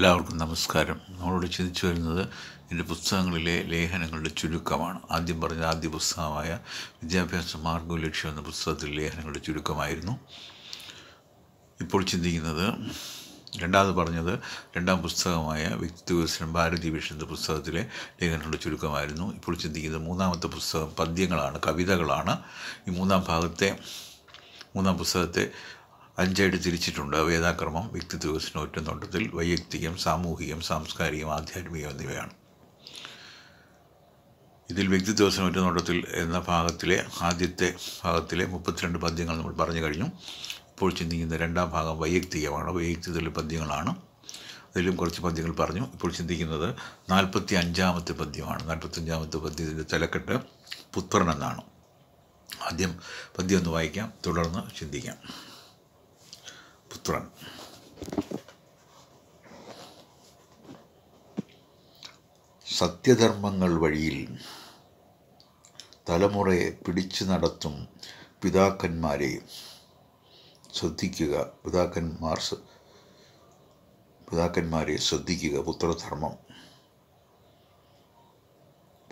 എല്ലാവർക്കും നമസ്കാരം നമ്മളോട് ചിന്തിച്ചു വരുന്നത് എൻ്റെ പുസ്തകങ്ങളിലെ ലേഖനങ്ങളുടെ ചുരുക്കമാണ് ആദ്യം പറഞ്ഞ ആദ്യ പുസ്തകമായ വിദ്യാഭ്യാസ മാർഗവും ലക്ഷ്യം എന്ന പുസ്തകത്തിൽ ലേഖനങ്ങളുടെ ചുരുക്കമായിരുന്നു ഇപ്പോൾ ചിന്തിക്കുന്നത് രണ്ടാമത് പറഞ്ഞത് രണ്ടാം പുസ്തകമായ വ്യക്തിത്വ വികസനം ഭാരതി വിഷൻ്റെ പുസ്തകത്തിലെ ലേഖനങ്ങളുടെ ചുരുക്കമായിരുന്നു ഇപ്പോൾ ചിന്തിക്കുന്നത് മൂന്നാമത്തെ പുസ്തകം പദ്യങ്ങളാണ് കവിതകളാണ് ഈ മൂന്നാം ഭാഗത്തെ മൂന്നാം പുസ്തകത്തെ അഞ്ചായിട്ട് തിരിച്ചിട്ടുണ്ട് വേദാക്രമം വ്യക്തിത്വ വികസനോറ്റനോട്ടത്തിൽ വൈയക്തികം സാമൂഹികം സാംസ്കാരികം ആധ്യാത്മികം എന്നിവയാണ് ഇതിൽ വ്യക്തിത്വ വികസനോറ്റനോട്ടത്തിൽ എന്ന ഭാഗത്തിലെ ആദ്യത്തെ ഭാഗത്തിലെ മുപ്പത്തിരണ്ട് പദ്യങ്ങൾ നമ്മൾ പറഞ്ഞു കഴിഞ്ഞു ഇപ്പോൾ ചിന്തിക്കുന്ന രണ്ടാം ഭാഗം വൈയക്തികമാണ് വൈയക്തികത്തിലെ പദ്യങ്ങളാണ് അതിലും കുറച്ച് പദ്യങ്ങൾ പറഞ്ഞു ഇപ്പോൾ ചിന്തിക്കുന്നത് നാൽപ്പത്തി അഞ്ചാമത്തെ പദ്യമാണ് നാൽപ്പത്തഞ്ചാമത്തെ പദ്യത്തിൻ്റെ തലക്കെട്ട് പുത്രൻ എന്നാണ് ആദ്യം പദ്യം ഒന്ന് വായിക്കാം തുടർന്ന് ചിന്തിക്കാം പുത്രൻ സത്യധർമ്മങ്ങൾ വഴിയിൽ തലമുറയെ പിടിച്ചു നടത്തും പിതാക്കന്മാരെ ശ്രദ്ധിക്കുക പിതാക്കന്മാർ പിതാക്കന്മാരെ ശ്രദ്ധിക്കുക പുത്രധർമ്മം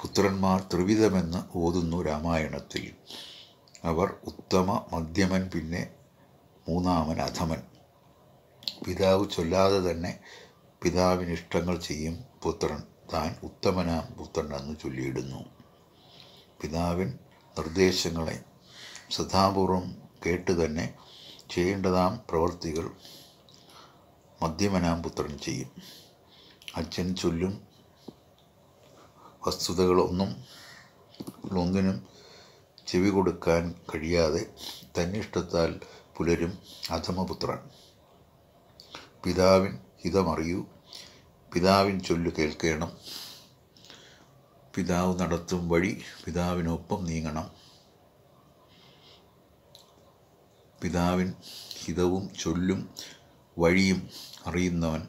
പുത്രന്മാർ ത്രിവിധമെന്ന് ഓതുന്നു രാമായണത്തിൽ അവർ ഉത്തമ മധ്യമൻ പിന്നെ മൂന്നാമൻ അധമൻ പിതാവ് ചൊല്ലാതെ തന്നെ ഇഷ്ടങ്ങൾ ചെയ്യും പുത്രൻ താൻ ഉത്തമനാം പുത്രൻ എന്ന് ചൊല്ലിയിടുന്നു പിതാവിൻ നിർദ്ദേശങ്ങളെ ശ്രദ്ധാപൂർവം കേട്ട് തന്നെ ചെയ്യേണ്ടതാം പ്രവൃത്തികൾ മധ്യമനാം പുത്രൻ ചെയ്യും അച്ഛൻ ചൊല്ലും വസ്തുതകളൊന്നും ഒന്നിനും ചെവി കൊടുക്കാൻ കഴിയാതെ തന്നിഷ്ടത്താൽ പുലരും അധമപുത്രൻ പിതാവിൻ ഹിതമറിയൂ പിതാവിൻ ചൊല്ലു കേൾക്കണം പിതാവ് നടത്തും വഴി പിതാവിനൊപ്പം നീങ്ങണം പിതാവിൻ ഹിതവും ചൊല്ലും വഴിയും അറിയുന്നവൻ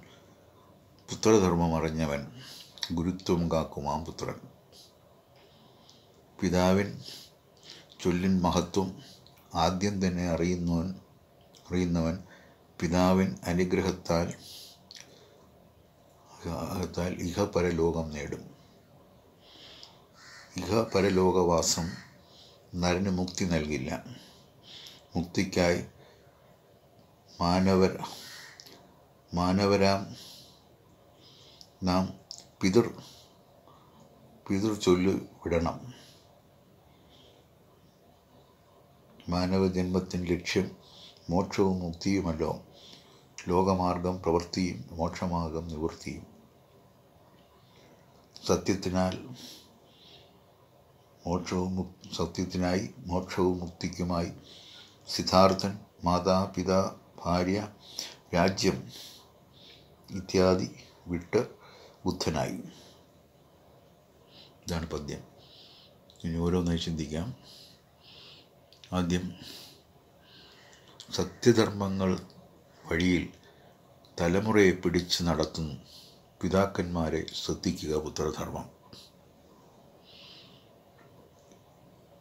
പുത്രധർമ്മം അറിഞ്ഞവൻ ഗുരുത്വം കാക്കുമാം പുത്രൻ പിതാവിൻ ചൊല്ലിൻ മഹത്വം ആദ്യം തന്നെ അറിയുന്നവൻ അറിയുന്നവൻ പിതാവിൻ അനുഗ്രഹത്താൽ ഇഹ പരലോകം നേടും ഇഹ പരലോകവാസം നരന് മുക്തി നൽകില്ല മുക്തിക്കായി മാനവർ മാനവരാം നാം പിതൃ പിതൃ ചൊല്ലു വിടണം മാനവജന്മത്തിൻ്റെ ലക്ഷ്യം മോക്ഷവും മുക്തിയുമല്ലോ ലോകമാർഗം പ്രവൃത്തിയും മോക്ഷമാർഗം നിവൃത്തിയും സത്യത്തിനാൽ മോക്ഷവും സത്യത്തിനായി മോക്ഷവും മുക്തിക്കുമായി സിദ്ധാർത്ഥൻ മാതാപിതാ ഭാര്യ രാജ്യം ഇത്യാദി വിട്ട് ബുദ്ധനായി ഇതാണ് പദ്യം ഇനി ഓരോന്നായി ചിന്തിക്കാം ആദ്യം സത്യധർമ്മങ്ങൾ വഴിയിൽ തലമുറയെ പിടിച്ചു നടത്തുന്നു പിതാക്കന്മാരെ ശ്രദ്ധിക്കുക പുത്രധർമ്മം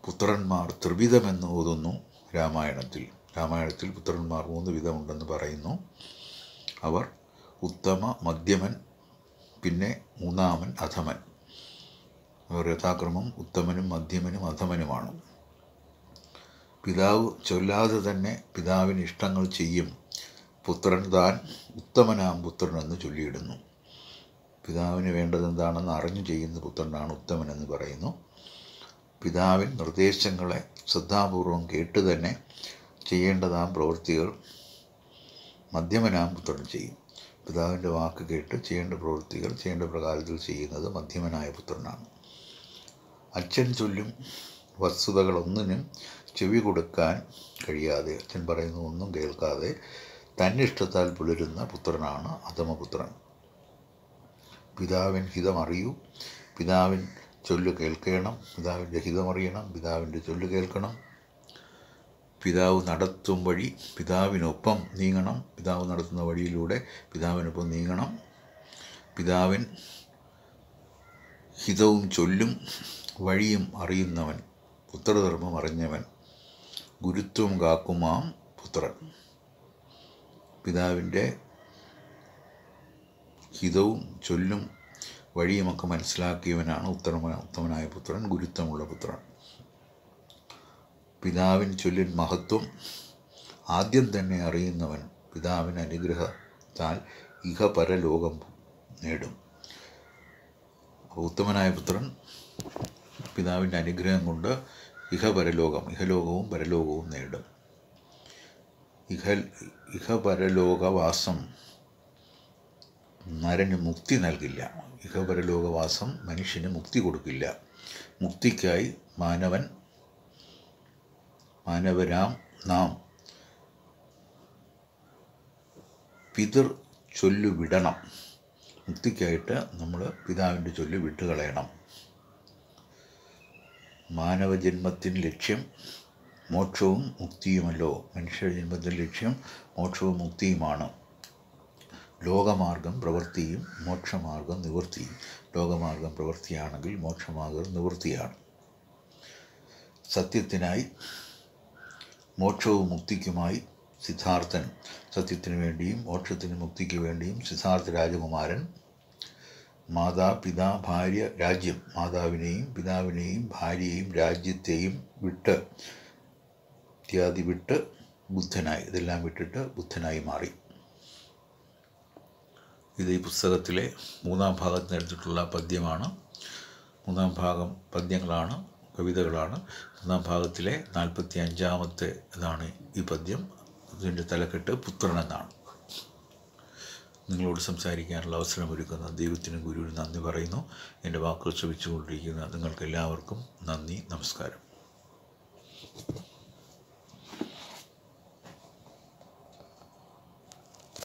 പുത്രന്മാർ ത്രിവിധമെന്ന് ഓതുന്നു രാമായണത്തിൽ രാമായണത്തിൽ പുത്രന്മാർ മൂന്ന് വിധമുണ്ടെന്ന് പറയുന്നു അവർ ഉത്തമ മധ്യമൻ പിന്നെ മൂന്നാമൻ അധമൻ അവർ യഥാക്രമം ഉത്തമനും മധ്യമനും അധമനുമാണ് പിതാവ് ചൊല്ലാതെ തന്നെ പിതാവിന് ഇഷ്ടങ്ങൾ ചെയ്യും പുത്രൻ താൻ ഉത്തമനാം പുത്രനെന്ന് ചൊല്ലിയിടുന്നു പിതാവിന് വേണ്ടതെന്താണെന്ന് അറിഞ്ഞു ചെയ്യുന്ന പുത്രനാണ് ഉത്തമനെന്ന് പറയുന്നു പിതാവിൻ നിർദ്ദേശങ്ങളെ ശ്രദ്ധാപൂർവം കേട്ട് തന്നെ ചെയ്യേണ്ടതാം പ്രവൃത്തികൾ മധ്യമനാം പുത്രൻ ചെയ്യും പിതാവിൻ്റെ വാക്ക് കേട്ട് ചെയ്യേണ്ട പ്രവൃത്തികൾ ചെയ്യേണ്ട പ്രകാരത്തിൽ ചെയ്യുന്നത് മധ്യമനായ പുത്രനാണ് അച്ഛൻ ചൊല്ലും വസ്തുതകളൊന്നിനും ചെവി കൊടുക്കാൻ കഴിയാതെ അച്ഛൻ പറയുന്ന ഒന്നും കേൾക്കാതെ തന്നിഷ്ടത്താൽ പുലരുന്ന പുത്രനാണ് അധമപുത്രൻ പിതാവിൻ ഹിതമറിയൂ പിതാവിൻ ചൊല്ലു കേൾക്കണം പിതാവിൻ്റെ ഹിതമറിയണം പിതാവിൻ്റെ ചൊല്ല് കേൾക്കണം പിതാവ് നടത്തും വഴി പിതാവിനൊപ്പം നീങ്ങണം പിതാവ് നടത്തുന്ന വഴിയിലൂടെ പിതാവിനൊപ്പം നീങ്ങണം പിതാവിൻ ഹിതവും ചൊല്ലും വഴിയും അറിയുന്നവൻ പുത്രധർമ്മം അറിഞ്ഞവൻ ഗുരുത്വം കാക്കുമാം പുത്രൻ പിതാവിൻ്റെ ഹിതവും ചൊല്ലും വഴിയുമൊക്കെ മനസ്സിലാക്കിയവനാണ് ഉത്തമ ഉത്തമനായ പുത്രൻ ഗുരുത്വമുള്ള പുത്രൻ പിതാവിൻ ചൊല്ലിൻ മഹത്വം ആദ്യം തന്നെ അറിയുന്നവൻ പിതാവിന് അനുഗ്രഹത്താൽ പരലോകം നേടും ഉത്തമനായ പുത്രൻ പിതാവിൻ്റെ അനുഗ്രഹം കൊണ്ട് ഇഹപരലോകം ഇഹലോകവും പരലോകവും നേടും ഇഹ ഇഹപരലോകവാസം നരന് മുക്തി നൽകില്ല ഇഹപരലോകവാസം മനുഷ്യന് മുക്തി കൊടുക്കില്ല മുക്തിക്കായി മാനവൻ മാനവരാം നാം പിതൃ ചൊല്ലു വിടണം മുക്തിക്കായിട്ട് നമ്മൾ പിതാവിൻ്റെ ചൊല്ലു വിട്ടുകളയണം മാനവജന്മത്തിൻ ലക്ഷ്യം മോക്ഷവും മുക്തിയുമല്ലോ മനുഷ്യ ജന്മത്തിൻ ലക്ഷ്യം മോക്ഷവും മുക്തിയുമാണ് ലോകമാർഗം പ്രവൃത്തിയും മോക്ഷമാർഗം നിവൃത്തിയും ലോകമാർഗം പ്രവൃത്തിയാണെങ്കിൽ മോക്ഷമാർഗം നിവൃത്തിയാണ് സത്യത്തിനായി മോക്ഷവും മുക്തിക്കുമായി സിദ്ധാർത്ഥൻ സത്യത്തിനു വേണ്ടിയും മോക്ഷത്തിനും മുക്തിക്ക് വേണ്ടിയും സിദ്ധാർത്ഥ രാജകുമാരൻ മാതാ പിതാ ഭാര്യ രാജ്യം മാതാവിനെയും പിതാവിനെയും ഭാര്യയെയും രാജ്യത്തെയും വിട്ട് ഇത്യാദി വിട്ട് ബുദ്ധനായി ഇതെല്ലാം വിട്ടിട്ട് ബുദ്ധനായി മാറി ഇത് ഈ പുസ്തകത്തിലെ മൂന്നാം ഭാഗത്തിന് എടുത്തിട്ടുള്ള പദ്യമാണ് മൂന്നാം ഭാഗം പദ്യങ്ങളാണ് കവിതകളാണ് മൂന്നാം ഭാഗത്തിലെ നാൽപ്പത്തി അഞ്ചാമത്തെ ഇതാണ് ഈ പദ്യം ഇതിൻ്റെ തലക്കെട്ട് പുത്രൻ എന്നാണ് നിങ്ങളോട് സംസാരിക്കാനുള്ള അവസരമൊരുക്കുന്ന ദൈവത്തിനും ഗുരുവിനും നന്ദി പറയുന്നു എൻ്റെ വാക്കുകൾ ശ്രമിച്ചുകൊണ്ടിരിക്കുന്ന നിങ്ങൾക്കെല്ലാവർക്കും നന്ദി നമസ്കാരം